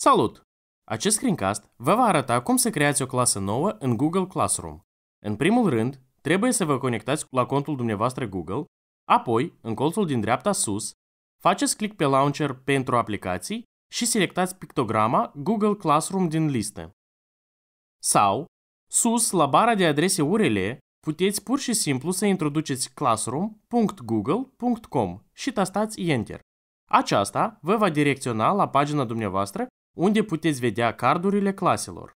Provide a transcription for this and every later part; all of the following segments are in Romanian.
Salut! Acest screencast vă va arăta cum să creați o clasă nouă în Google Classroom. În primul rând, trebuie să vă conectați la contul dumneavoastră Google, apoi, în colțul din dreapta sus, faceți click pe Launcher pentru aplicații și selectați pictograma Google Classroom din listă. Sau, sus, la bara de adrese URL, puteți pur și simplu să introduceți classroom.google.com și tastați Enter. Aceasta vă va direcționa la pagina dumneavoastră unde puteți vedea cardurile claselor.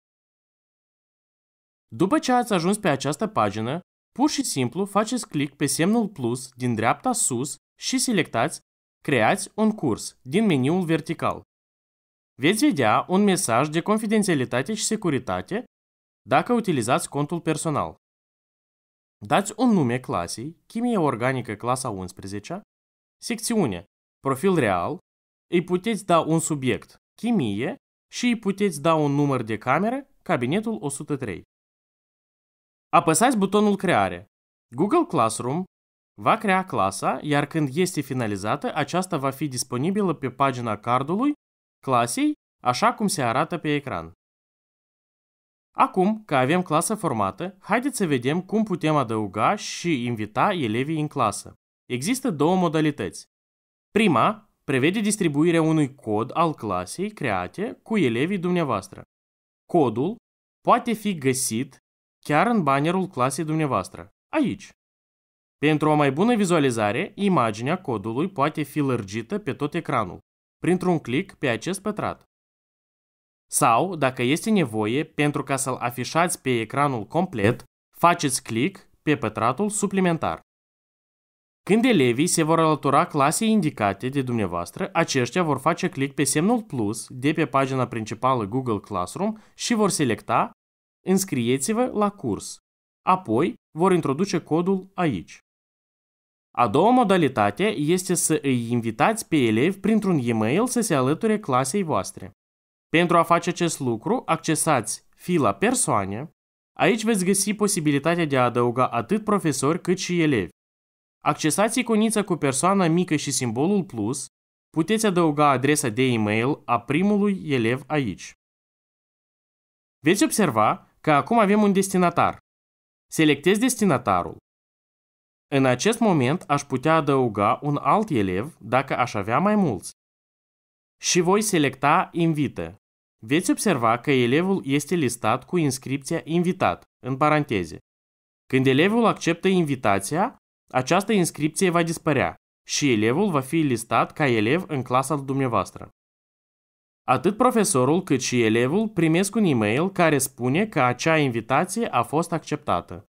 După ce ați ajuns pe această pagină, pur și simplu faceți click pe semnul plus din dreapta sus și selectați Creați un curs din meniul vertical. Veți vedea un mesaj de confidențialitate și securitate dacă utilizați contul personal. Dați un nume clasei, chimie organică clasa 11, secțiune, profil real, îi puteți da un subiect, chimie și îi puteți da un număr de cameră, cabinetul 103. Apăsați butonul creare. Google Classroom va crea clasa, iar când este finalizată, aceasta va fi disponibilă pe pagina cardului clasei, așa cum se arată pe ecran. Acum că avem clasă formată, haideți să vedem cum putem adăuga și invita elevii în clasă. Există două modalități. Prima prevede distribuirea unui cod al clasei create cu elevii dumneavoastră. Codul poate fi găsit chiar în bannerul clasei dumneavoastră, aici. Pentru o mai bună vizualizare, imaginea codului poate fi lărgită pe tot ecranul, printr-un click pe acest pătrat. Sau, dacă este nevoie, pentru ca să-l afișați pe ecranul complet, faceți click pe pătratul suplimentar. Când elevii se vor alătura clasei indicate de dumneavoastră, aceștia vor face click pe semnul plus de pe pagina principală Google Classroom și vor selecta Înscrieți-vă la curs. Apoi vor introduce codul aici. A doua modalitate este să îi invitați pe elevi printr-un e-mail să se alăture clasei voastre. Pentru a face acest lucru, accesați fila persoane. Aici veți găsi posibilitatea de a adăuga atât profesori cât și elevi. Accesați iconița cu persoana mică și simbolul plus, puteți adăuga adresa de e-mail a primului elev aici. Veți observa că acum avem un destinatar. Selectez destinatarul. În acest moment aș putea adăuga un alt elev dacă aș avea mai mulți. Și voi selecta Invită. Veți observa că elevul este listat cu inscripția Invitat, în paranteze. Când elevul acceptă invitația, această inscripție va dispărea și elevul va fi listat ca elev în clasa dumneavoastră. Atât profesorul cât și elevul primesc un e-mail care spune că acea invitație a fost acceptată.